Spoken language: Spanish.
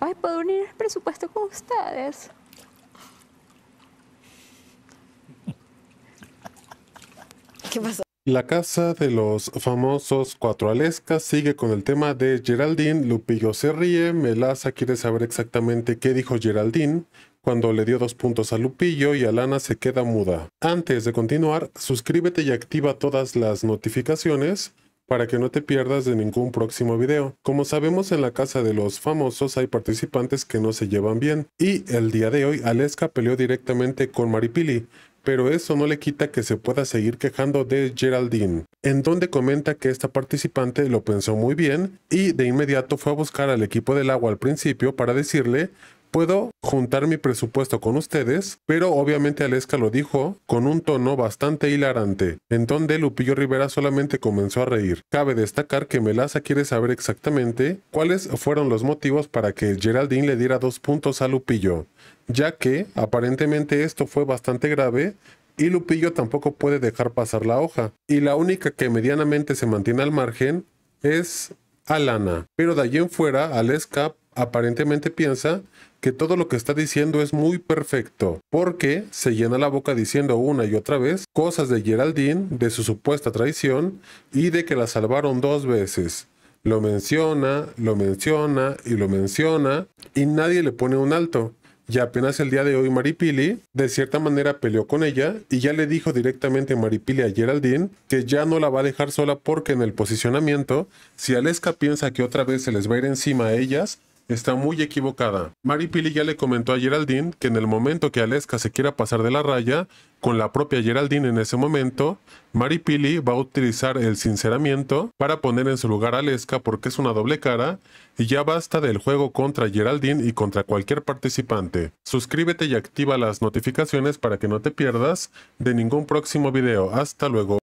Ay, ¿puedo unir presupuesto con ustedes? ¿Qué La casa de los famosos Cuatro Alescas sigue con el tema de Geraldine. Lupillo se ríe. Melaza quiere saber exactamente qué dijo Geraldine cuando le dio dos puntos a Lupillo y Alana se queda muda. Antes de continuar, suscríbete y activa todas las notificaciones para que no te pierdas de ningún próximo video. Como sabemos en la casa de los famosos hay participantes que no se llevan bien y el día de hoy Aleska peleó directamente con Maripili, pero eso no le quita que se pueda seguir quejando de Geraldine, en donde comenta que esta participante lo pensó muy bien y de inmediato fue a buscar al equipo del agua al principio para decirle Puedo juntar mi presupuesto con ustedes, pero obviamente Aleska lo dijo con un tono bastante hilarante, en donde Lupillo Rivera solamente comenzó a reír. Cabe destacar que Melaza quiere saber exactamente cuáles fueron los motivos para que Geraldine le diera dos puntos a Lupillo, ya que aparentemente esto fue bastante grave, y Lupillo tampoco puede dejar pasar la hoja. Y la única que medianamente se mantiene al margen es Alana. Pero de allí en fuera, Aleska aparentemente piensa que todo lo que está diciendo es muy perfecto, porque se llena la boca diciendo una y otra vez cosas de Geraldine, de su supuesta traición y de que la salvaron dos veces. Lo menciona, lo menciona y lo menciona y nadie le pone un alto. Y apenas el día de hoy Maripili de cierta manera peleó con ella y ya le dijo directamente Maripili a Geraldine que ya no la va a dejar sola porque en el posicionamiento, si Aleska piensa que otra vez se les va a ir encima a ellas, está muy equivocada. Mari Pili ya le comentó a Geraldine que en el momento que Aleska se quiera pasar de la raya, con la propia Geraldine en ese momento, Mari Pili va a utilizar el sinceramiento para poner en su lugar a Aleska porque es una doble cara y ya basta del juego contra Geraldine y contra cualquier participante. Suscríbete y activa las notificaciones para que no te pierdas de ningún próximo video. Hasta luego.